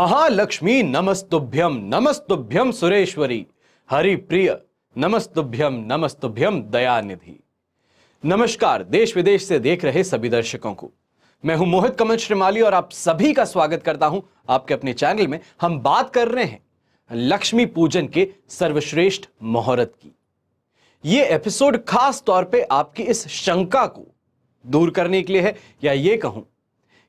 महालक्ष्मी नमस्तुभ्यम नमस्तुभ्यम सुरेश्वरी हरि प्रिय नमस्तुभ्यम नमस्तुभ्यम दयानिधि नमस्कार देश विदेश से देख रहे सभी दर्शकों को मैं हूं मोहित कमल श्रीमाली और आप सभी का स्वागत करता हूं आपके अपने चैनल में हम बात कर रहे हैं लक्ष्मी पूजन के सर्वश्रेष्ठ मुहूर्त की ये एपिसोड खास तौर पे आपकी इस शंका को दूर करने के लिए है या ये कहूं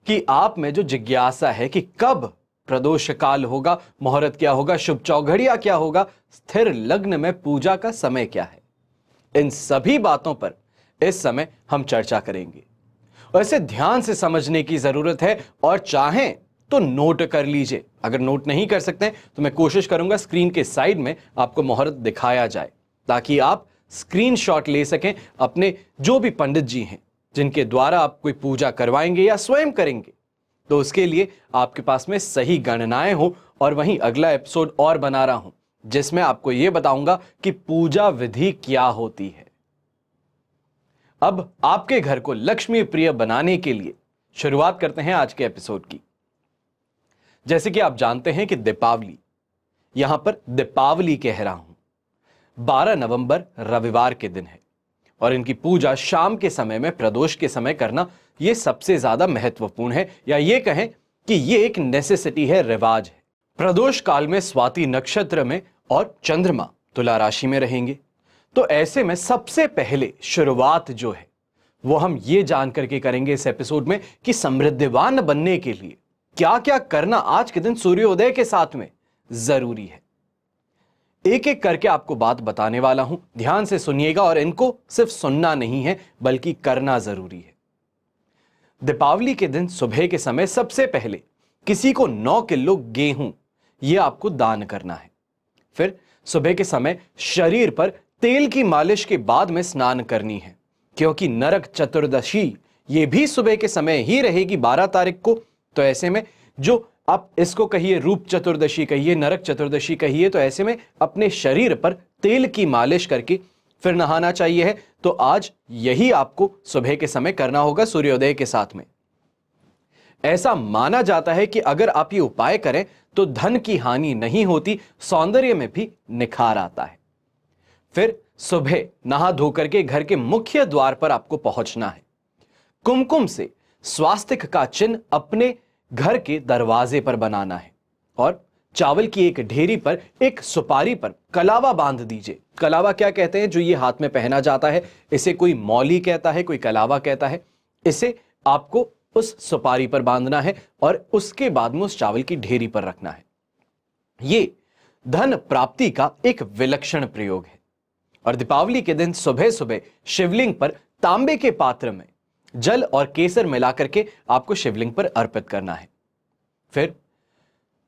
कि आप में जो जिज्ञासा है कि कब प्रदोष काल होगा मुहूर्त क्या होगा शुभ चौघड़िया क्या होगा स्थिर लग्न में पूजा का समय क्या है इन सभी बातों पर इस समय हम चर्चा करेंगे और इसे ध्यान से समझने की जरूरत है और चाहें तो नोट कर लीजिए अगर नोट नहीं कर सकते तो मैं कोशिश करूंगा स्क्रीन के साइड में आपको मुहूर्त दिखाया जाए ताकि आप स्क्रीनशॉट ले सकें अपने जो भी पंडित जी हैं जिनके द्वारा आप कोई पूजा करवाएंगे या स्वयं करेंगे तो उसके लिए आपके पास में सही गणनाएं हो और वहीं अगला एपिसोड और बना रहा हूं जिसमें आपको यह बताऊंगा कि पूजा विधि क्या होती है अब आपके घर को लक्ष्मी प्रिय बनाने के लिए शुरुआत करते हैं आज के एपिसोड की जैसे कि आप जानते हैं कि दीपावली यहां पर दीपावली कह रहा हूं 12 नवंबर रविवार के दिन है और इनकी पूजा शाम के समय में प्रदोष के समय करना ये सबसे ज़्यादा महत्वपूर्ण है या ये कहें कि ये एक नेसेसिटी है रिवाज है प्रदोष काल में स्वाति नक्षत्र में और चंद्रमा तुला राशि में रहेंगे तो ऐसे में सबसे पहले शुरुआत जो है वो हम ये जान करके करेंगे इस एपिसोड में कि समृद्धिवान बनने के लिए क्या क्या करना आज के दिन सूर्योदय के साथ में जरूरी है एक एक करके आपको बात बताने वाला हूं ध्यान से सुनिएगा और इनको सिर्फ सुनना नहीं है बल्कि करना जरूरी है दीपावली के दिन सुबह के समय सबसे पहले किसी को नौ किलो गेहूं यह आपको दान करना है फिर सुबह के समय शरीर पर तेल की मालिश के बाद में स्नान करनी है क्योंकि नरक चतुर्दशी ये भी सुबह के समय ही रहेगी बारह तारीख को तो ऐसे में जो आप इसको कहिए रूप चतुर्दशी कहिए नरक चतुर्दशी कहिए तो ऐसे में अपने शरीर पर तेल की मालिश करके फिर नहाना चाहिए है तो आज यही आपको सुबह के समय करना होगा सूर्योदय के साथ में ऐसा माना जाता है कि अगर आप ये उपाय करें तो धन की हानि नहीं होती सौंदर्य में भी निखार आता है फिर सुबह नहा धोकर के घर के मुख्य द्वार पर आपको पहुंचना है कुमकुम से स्वास्थ्य का चिन्ह अपने घर के दरवाजे पर बनाना है और चावल की एक ढेरी पर एक सुपारी पर कलावा बांध दीजिए कलावा क्या कहते हैं जो ये हाथ में पहना जाता है इसे कोई मौली कहता है कोई कलावा कहता है इसे आपको उस सुपारी पर बांधना है और उसके बाद में उस चावल की ढेरी पर रखना है ये धन प्राप्ति का एक विलक्षण प्रयोग है और दीपावली के दिन सुबह सुबह शिवलिंग पर तांबे के पात्र में जल और केसर मिलाकर के आपको शिवलिंग पर अर्पित करना है फिर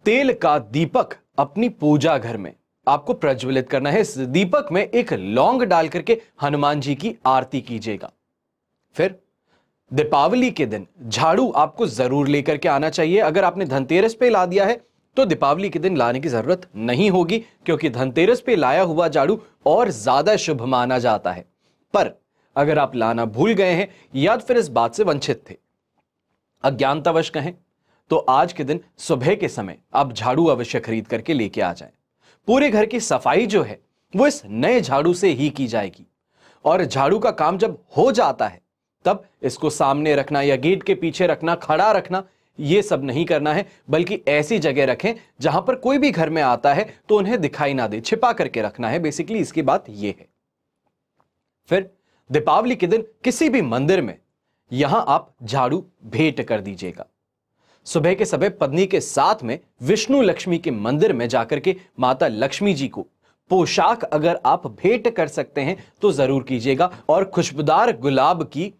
तेल का दीपक अपनी पूजा घर में आपको प्रज्वलित करना है इस दीपक में एक लौंग डाल करके हनुमान जी की आरती कीजिएगा फिर दीपावली के दिन झाड़ू आपको जरूर लेकर के आना चाहिए अगर आपने धनतेरस पे ला दिया है तो दीपावली के दिन लाने की जरूरत नहीं होगी क्योंकि धनतेरस पे लाया हुआ झाड़ू और ज्यादा शुभ माना जाता है पर अगर आप लाना भूल गए हैं या फिर इस बात से वंचित थे अज्ञानतावश कहें तो आज के दिन सुबह के समय आप झाड़ू अवश्य खरीद करके लेके आ जाएं। पूरे घर की सफाई जो है वो इस नए झाड़ू से ही की जाएगी और झाड़ू का काम जब हो जाता है तब इसको सामने रखना या गेट के पीछे रखना खड़ा रखना ये सब नहीं करना है बल्कि ऐसी जगह रखें जहां पर कोई भी घर में आता है तो उन्हें दिखाई ना दे छिपा करके रखना है बेसिकली इसकी बात यह है फिर दीपावली के दिन किसी भी मंदिर में यहां आप झाड़ू भेंट कर दीजिएगा सुबह के समय पत्नी के साथ में विष्णु लक्ष्मी के मंदिर में जाकर के माता लक्ष्मी जी को पोशाक अगर आप भेंट कर सकते हैं तो जरूर कीजिएगा और खुशबूदार गुलाब की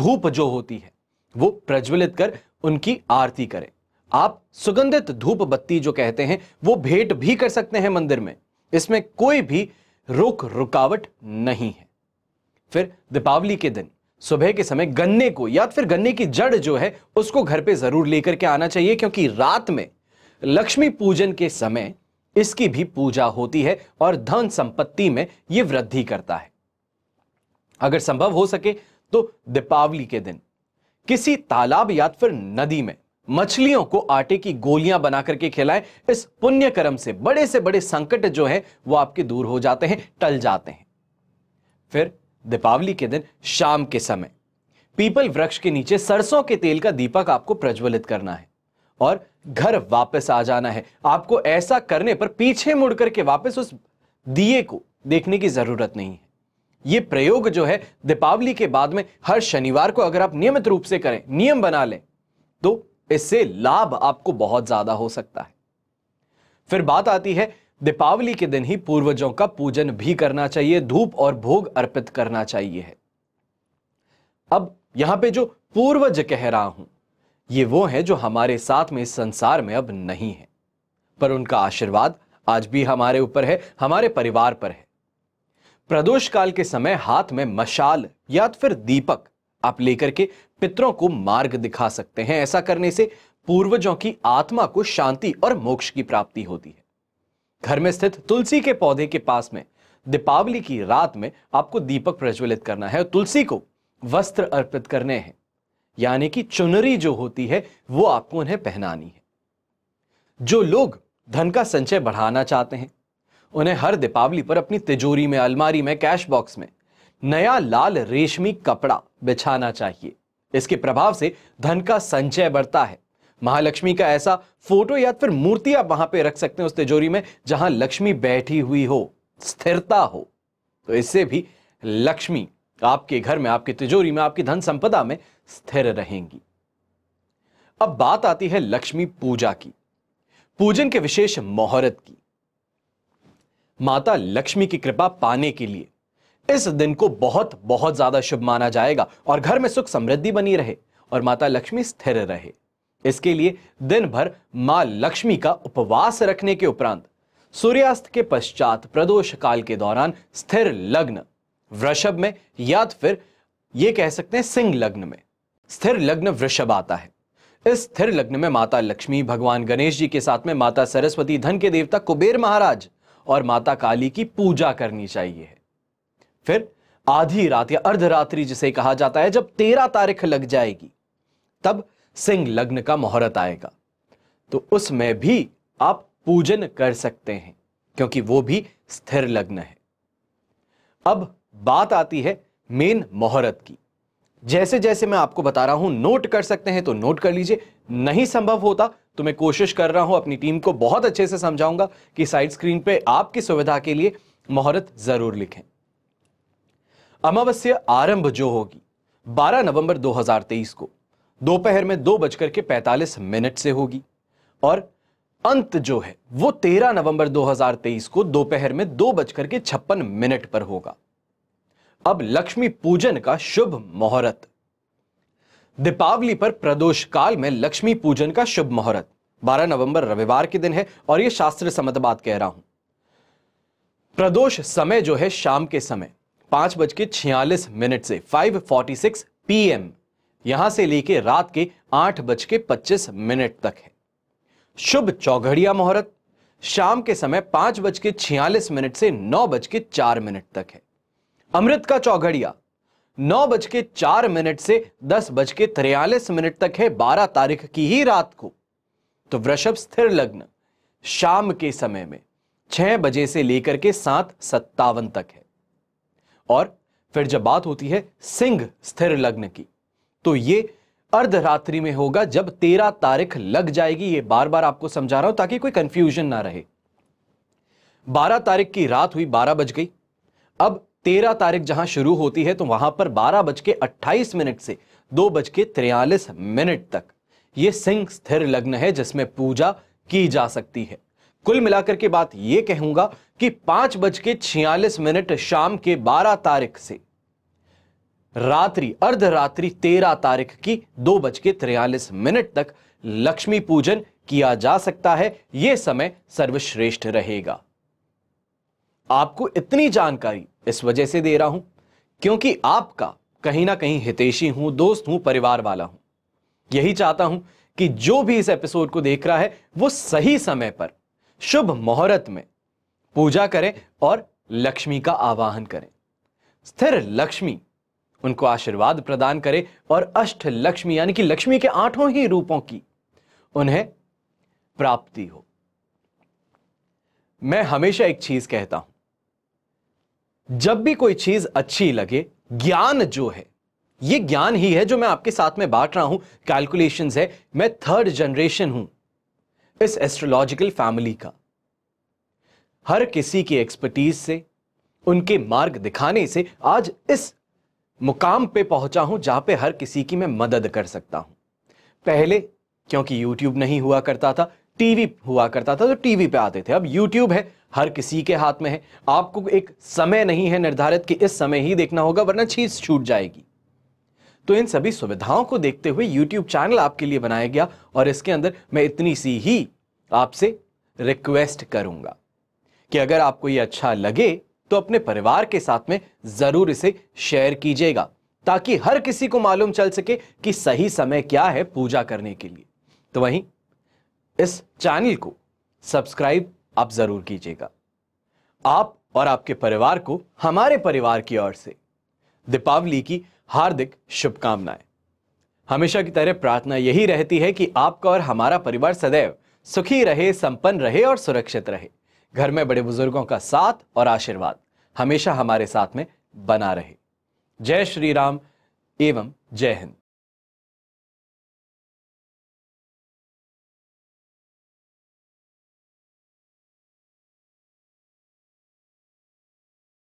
धूप जो होती है वो प्रज्वलित कर उनकी आरती करें आप सुगंधित धूप बत्ती जो कहते हैं वो भेंट भी कर सकते हैं मंदिर में इसमें कोई भी रोक रुकावट नहीं है फिर दीपावली के दिन सुबह के समय गन्ने को या फिर गन्ने की जड़ जो है उसको घर पे जरूर लेकर के आना चाहिए क्योंकि रात में लक्ष्मी पूजन के समय इसकी भी पूजा होती है और धन संपत्ति में यह वृद्धि करता है अगर संभव हो सके तो दीपावली के दिन किसी तालाब या फिर नदी में मछलियों को आटे की गोलियां बना करके खिलाएं इस पुण्य कर्म से बड़े से बड़े संकट जो है वो आपके दूर हो जाते हैं टल जाते हैं फिर दीपावली के दिन शाम के समय पीपल वृक्ष के नीचे सरसों के तेल का दीपक आपको प्रज्वलित करना है और घर वापस आ जाना है आपको ऐसा करने पर पीछे मुड़ करके वापस उस दिए को देखने की जरूरत नहीं है ये प्रयोग जो है दीपावली के बाद में हर शनिवार को अगर आप नियमित रूप से करें नियम बना लें तो इससे लाभ आपको बहुत ज्यादा हो सकता है फिर बात आती है दीपावली के दिन ही पूर्वजों का पूजन भी करना चाहिए धूप और भोग अर्पित करना चाहिए है अब यहां पे जो पूर्वज कह रहा हूं ये वो है जो हमारे साथ में इस संसार में अब नहीं है पर उनका आशीर्वाद आज भी हमारे ऊपर है हमारे परिवार पर है प्रदोष काल के समय हाथ में मशाल या तो फिर दीपक आप लेकर के पितरों को मार्ग दिखा सकते हैं ऐसा करने से पूर्वजों की आत्मा को शांति और मोक्ष की प्राप्ति होती है घर में स्थित तुलसी के पौधे के पास में दीपावली की रात में आपको दीपक प्रज्वलित करना है और तुलसी को वस्त्र अर्पित करने हैं यानी कि चुनरी जो होती है वो आपको उन्हें पहनानी है जो लोग धन का संचय बढ़ाना चाहते हैं उन्हें हर दीपावली पर अपनी तिजोरी में अलमारी में कैश बॉक्स में नया लाल रेशमी कपड़ा बिछाना चाहिए इसके प्रभाव से धन का संचय बढ़ता है महालक्ष्मी का ऐसा फोटो या फिर मूर्ति आप वहां पे रख सकते हैं उस तिजोरी में जहां लक्ष्मी बैठी हुई हो स्थिरता हो तो इससे भी लक्ष्मी आपके घर में आपकी तिजोरी में आपकी धन संपदा में स्थिर रहेंगी अब बात आती है लक्ष्मी पूजा की पूजन के विशेष मुहूर्त की माता लक्ष्मी की कृपा पाने के लिए इस दिन को बहुत बहुत ज्यादा शुभ माना जाएगा और घर में सुख समृद्धि बनी रहे और माता लक्ष्मी स्थिर रहे इसके लिए दिन भर मां लक्ष्मी का उपवास रखने के उपरांत सूर्यास्त के पश्चात प्रदोष काल के दौरान स्थिर लग्न वृषभ में या तो फिर यह कह सकते हैं सिंह लग्न में स्थिर लग्न वृषभ आता है इस स्थिर लग्न में माता लक्ष्मी भगवान गणेश जी के साथ में माता सरस्वती धन के देवता कुबेर महाराज और माता काली की पूजा करनी चाहिए फिर आधी रात या अर्धरात्रि जिसे कहा जाता है जब तेरह तारीख लग जाएगी तब सिंह लग्न का मुहूर्त आएगा तो उसमें भी आप पूजन कर सकते हैं क्योंकि वो भी स्थिर लग्न है अब बात आती है मेन मुहूर्त की जैसे जैसे मैं आपको बता रहा हूं नोट कर सकते हैं तो नोट कर लीजिए नहीं संभव होता तो मैं कोशिश कर रहा हूं अपनी टीम को बहुत अच्छे से समझाऊंगा कि साइड स्क्रीन पे आपकी सुविधा के लिए मुहूर्त जरूर लिखें अमावस्या आरंभ जो होगी 12 नवंबर 2023 को दोपहर में दो बजकर के पैंतालीस मिनट से होगी और अंत जो है वो 13 नवंबर 2023 को दोपहर में दो बजकर के छप्पन मिनट पर होगा अब लक्ष्मी पूजन का शुभ मुहूर्त दीपावली पर प्रदोष काल में लक्ष्मी पूजन का शुभ मुहूर्त 12 नवंबर रविवार के दिन है और यह शास्त्र सम्मत बात कह रहा हूं प्रदोष समय जो है शाम के समय पांच बज के छियालीस मिनट से फाइव फोर्टी सिक्स पीएम यहां से लेके रात के आठ बज के पच्चीस मिनट तक है शुभ चौघड़िया मुहूर्त शाम के समय पांच बज के छियालीस मिनट से नौ बज के चार मिनट तक है अमृत का चौघड़िया नौ बज के चार मिनट से दस बज के तिरयालीस मिनट तक है बारह तारीख की ही रात को तो वृषभ स्थिर लग्न शाम के समय में छह बजे से लेकर के सात सत्तावन तक है और फिर जब बात होती है सिंह स्थिर लग्न की तो ये अर्धरात्रि में होगा जब तेरह तारीख लग जाएगी ये बार बार आपको समझा रहा हूं ताकि कोई कंफ्यूजन ना रहे बारह तारीख की रात हुई बारह बज गई अब तेरह तारीख जहां शुरू होती है तो वहां पर बारह बज के अट्ठाईस मिनट से दो बज के तिरयालीस मिनट तक यह सिंह स्थिर लग्न है जिसमें पूजा की जा सकती है कुल मिलाकर के बात यह कहूंगा कि पांच बज के छियालीस मिनट शाम के बारह तारीख से रात्रि अर्धरात्रि तेरह तारीख की दो बज के मिनट तक लक्ष्मी पूजन किया जा सकता है यह समय सर्वश्रेष्ठ रहेगा आपको इतनी जानकारी इस वजह से दे रहा हूं क्योंकि आपका कहीं ना कहीं हितेशी हूं दोस्त हूं परिवार वाला हूं यही चाहता हूं कि जो भी इस एपिसोड को देख रहा है वो सही समय पर शुभ मुहूर्त में पूजा करें और लक्ष्मी का आवाहन करें स्थिर लक्ष्मी उनको आशीर्वाद प्रदान करे और अष्ट लक्ष्मी यानी कि लक्ष्मी के आठों ही रूपों की उन्हें प्राप्ति हो मैं हमेशा एक चीज कहता हूं जब भी कोई चीज अच्छी लगे ज्ञान जो है ये ज्ञान ही है जो मैं आपके साथ में बांट रहा हूं कैलकुलेशंस है मैं थर्ड जनरेशन हूं इस एस्ट्रोलॉजिकल फैमिली का हर किसी की एक्सपर्टीज से उनके मार्ग दिखाने से आज इस मुकाम पे पहुंचा हूं जहां पे हर किसी की मैं मदद कर सकता हूं पहले क्योंकि यूट्यूब नहीं हुआ करता था टीवी हुआ करता था तो टीवी पे आते थे अब यूट्यूब है हर किसी के हाथ में है आपको एक समय नहीं है निर्धारित कि इस समय ही देखना होगा वरना चीज छूट जाएगी तो इन सभी सुविधाओं को देखते हुए यूट्यूब चैनल आपके लिए बनाया गया और इसके अंदर मैं इतनी सी ही आपसे रिक्वेस्ट करूंगा कि अगर आपको ये अच्छा लगे तो अपने परिवार के साथ में जरूर इसे शेयर कीजिएगा ताकि हर किसी को मालूम चल सके कि सही समय क्या है पूजा करने के लिए तो वहीं इस चैनल को सब्सक्राइब आप जरूर कीजिएगा आप और आपके परिवार को हमारे परिवार की ओर से दीपावली की हार्दिक शुभकामनाएं हमेशा की तरह प्रार्थना यही रहती है कि आपका और हमारा परिवार सदैव सुखी रहे संपन्न रहे और सुरक्षित रहे घर में बड़े बुजुर्गों का साथ और आशीर्वाद हमेशा हमारे साथ में बना रहे जय श्री राम एवं जय हिंद